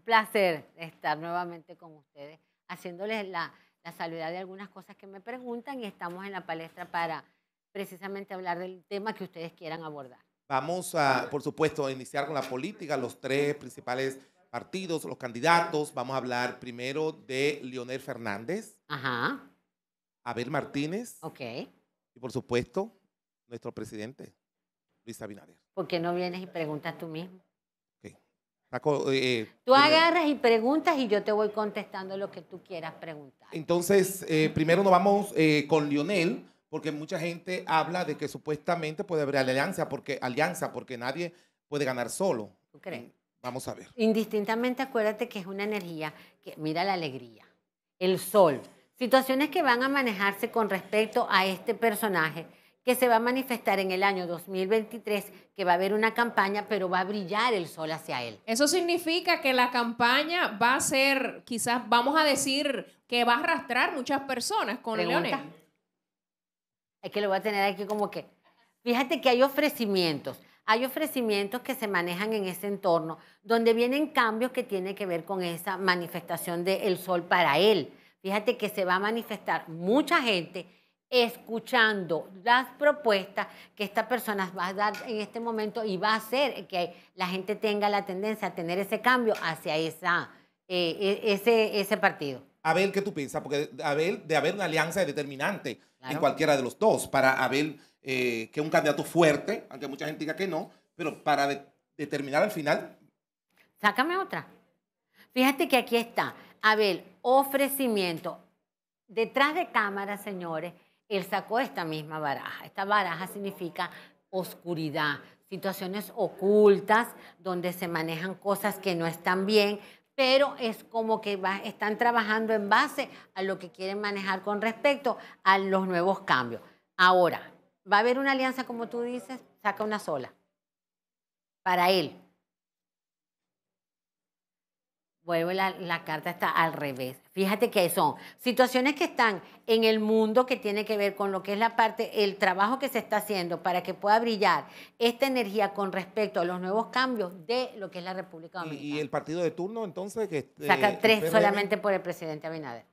un placer estar nuevamente con ustedes, haciéndoles la, la de algunas cosas que me preguntan y estamos en la palestra para precisamente hablar del tema que ustedes quieran abordar. Vamos a, por supuesto, iniciar con la política, los tres principales partidos, los candidatos. Vamos a hablar primero de Leonel Fernández. Abel Martínez. Y por supuesto, nuestro presidente, Luis Abinader. ¿Por qué no vienes y preguntas tú mismo? Eh, eh, tú agarras y preguntas y yo te voy contestando lo que tú quieras preguntar. Entonces, eh, primero nos vamos con Lionel, porque mucha gente habla de que supuestamente puede haber alianza porque, alianza, porque nadie puede ganar solo. ¿Tú crees? Mm, vamos a ver. Indistintamente, acuérdate que es una energía que mira la alegría, el sol, situaciones que van a manejarse con respecto a este personaje que se va a manifestar en el año 2023, que va a haber una campaña, pero va a brillar el sol hacia él. Eso significa que la campaña va a ser, quizás vamos a decir, que va a arrastrar muchas personas con leones. Es que lo voy a tener aquí como que, fíjate que hay ofrecimientos hay ofrecimientos que se manejan en ese entorno, donde vienen cambios que tienen que ver con esa manifestación del sol para él. Fíjate que se va a manifestar mucha gente escuchando las propuestas que esta persona va a dar en este momento y va a hacer que la gente tenga la tendencia a tener ese cambio hacia esa, eh, e, ese, ese partido. Abel, ¿qué tú piensas? Porque Abel, de haber una alianza determinante en cualquiera de los dos, para Abel, eh, que es un candidato fuerte, aunque mucha gente diga que no, pero para determinar al final. Sácame otra. Fíjate que aquí está. Abel, ofrecimiento. Detrás de cámara, señores, él sacó esta misma baraja. Esta baraja significa oscuridad, situaciones ocultas donde se manejan cosas que no están bien, pero es como que están trabajando en base a lo que quieren manejar con respecto a los nuevos cambios. Ahora, ¿va a haber una alianza como tú dices? Saca una sola. Para él, la, la carta está al revés. Fíjate que son situaciones que están en el mundo que tiene que ver con lo que es la parte, el trabajo que se está haciendo para que pueda brillar esta energía con respecto a los nuevos cambios de lo que es la República Dominicana. Y, el partido de turno entonces que... Eh, tres solamente por el presidente Abinader.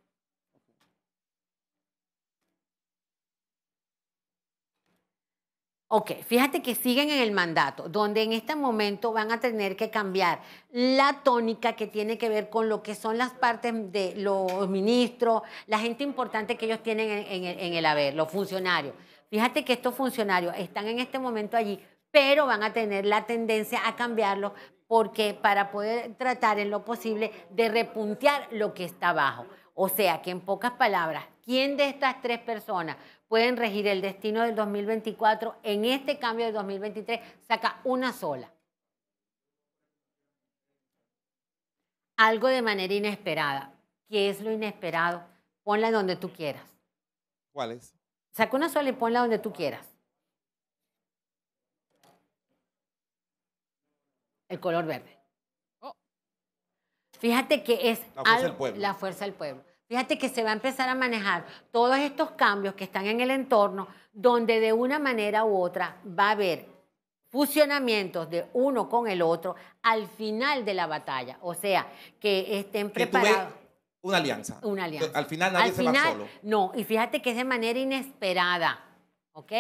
Ok, fíjate que siguen en el mandato, donde en este momento van a tener que cambiar la tónica que tiene que ver con lo que son las partes de los ministros, la gente importante que ellos tienen en, el haber, los funcionarios. Fíjate que estos funcionarios están en este momento allí, pero van a tener la tendencia a cambiarlos porque para poder tratar en lo posible de repuntear lo que está abajo. O sea que en pocas palabras, ¿quién de estas tres personas pueden regir el destino del 2024 en este cambio del 2023? Saca una sola. Algo de manera inesperada. ¿Qué es lo inesperado? Ponla donde tú quieras. ¿Cuál es? Saca una sola y ponla donde tú quieras. El color verde. Fíjate que es la fuerza, del pueblo. Fíjate que se va a empezar a manejar todos estos cambios que están en el entorno, donde de una manera u otra va a haber fusionamientos de uno con el otro al final de la batalla. O sea, que estén preparados. Una alianza. Una alianza. Al final nadie se va solo. No, y fíjate que es de manera inesperada, ¿ok?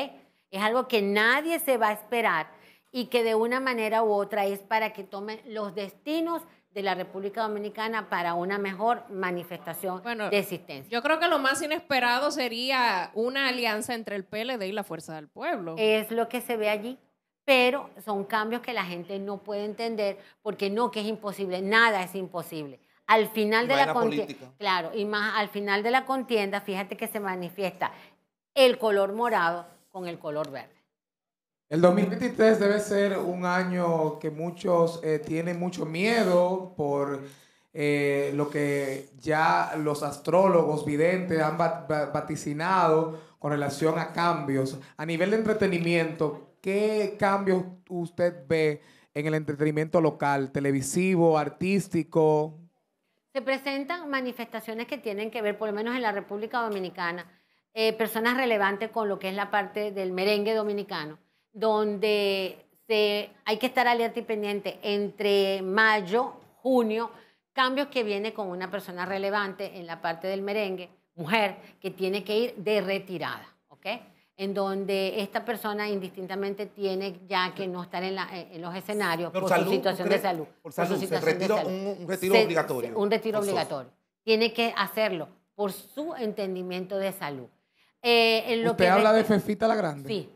Es algo que nadie se va a esperar y que de una manera u otra es para que tomen los destinos de la República Dominicana para una mejor manifestación de existencia. Yo creo que lo más inesperado sería una alianza entre el PLD y la Fuerza del Pueblo. Es lo que se ve allí, pero son cambios que la gente no puede entender porque no que es imposible, nada es imposible. Al final de la claro, y más al final de la contienda, fíjate que se manifiesta el color morado con el color verde. El 2023 debe ser un año que muchos eh, tienen mucho miedo por eh, lo que ya los astrólogos videntes han vaticinado con relación a cambios. A nivel de entretenimiento, ¿qué cambios usted ve en el entretenimiento local, televisivo, artístico? Se presentan manifestaciones que tienen que ver, por lo menos en la República Dominicana, eh, personas relevantes con lo que es la parte del merengue dominicano donde hay que estar alerta y pendiente entre mayo, junio, cambios que viene con una persona relevante en la parte del merengue, mujer, que tiene que ir de retirada, ¿ok? En donde esta persona indistintamente tiene ya que no estar en, la, eh, en los escenarios por, su situación de salud. Por, su situación de salud. Un, retiro obligatorio. Un retiro obligatorio. Tiene que hacerlo por su entendimiento de salud. Eh, ¿Usted habla de Fefita la Grande? Sí,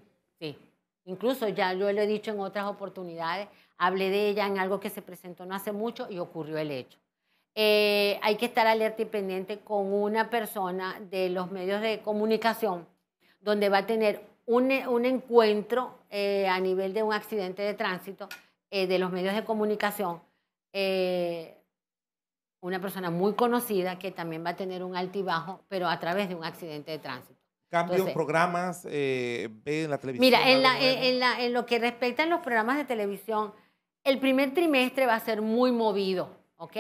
Incluso ya lo he dicho en otras oportunidades, hablé de ella en algo que se presentó no hace mucho y ocurrió el hecho. Eh, hay que estar alerta y pendiente con una persona de los medios de comunicación donde va a tener un, encuentro eh, a nivel de un accidente de tránsito eh, de los medios de comunicación. una persona muy conocida que también va a tener un altibajo, pero a través de un accidente de tránsito cambios, programas, eh, ve en la televisión. Mira, en, lo que respecta a los programas de televisión, el primer trimestre va a ser muy movido, ¿ok?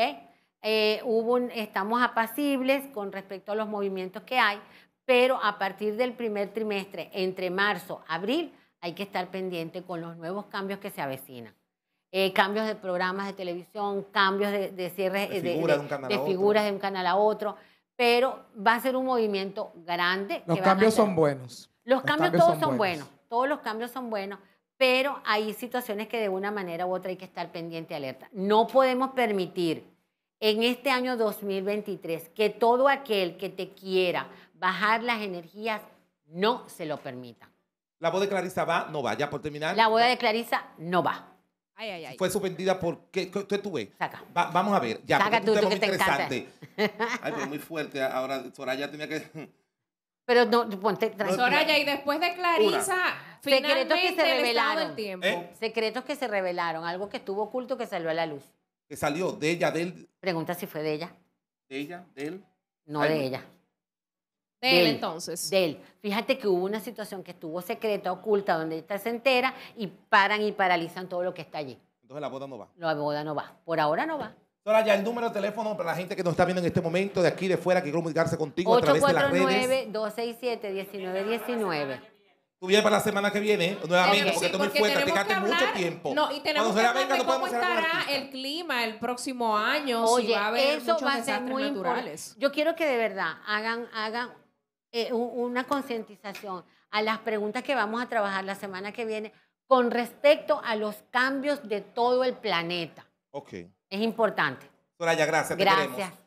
Eh, hubo estamos apacibles con respecto a los movimientos que hay, pero a partir del primer trimestre, entre marzo, abril, hay que estar pendiente con los nuevos cambios que se avecinan. Eh, cambios de programas de televisión, cambios de, de cierres de, figuras de un canal a otro pero va a ser un movimiento grande. Los cambios son buenos. Los, cambios, todos son, buenos. todos los cambios son buenos, pero hay situaciones que de una manera u otra hay que estar pendiente y alerta. No podemos permitir en este año 2023 que todo aquel que te quiera bajar las energías no se lo permita. La voz de Clarisa va, no va, ya por terminar. La voz de Clarisa no va. Fue suspendida porque, qué, tú vamos a ver. Ya, Saca tú, interesante. Ay, pero muy fuerte. Ahora Soraya tenía que. Pero no, ponte Soraya, y después de Clarisa, secretos que se revelaron. Eh. Secretos que se revelaron, algo que estuvo oculto que salió a la luz. Que salió de ella, de él. Pregunta si fue de ella. ¿De ella? ¿De él? No de ella. De él, entonces. De él. Fíjate que hubo una situación que estuvo secreta, oculta, donde ella se entera y paran y paralizan todo lo que está allí. Entonces la boda no va. La boda no va. Por ahora no va. Ahora ya el número de teléfono para la gente que nos está viendo en este momento, de aquí, de fuera, que quiere comunicarse contigo a través de las redes. redes. 267-1919. Tú vienes para la semana que viene, nuevamente, eh, porque esto tú me fuiste, mucho tiempo. No, y tenemos que hablar cómo estará el clima el próximo año, Oye, si va a haber eso muchos va a ser muy naturales. Yo quiero que de verdad hagan, hagan eh, una concientización a las preguntas que vamos a trabajar la semana que viene con respecto a los cambios de todo el planeta. Ok. Es importante. Soraya, gracias. Gracias.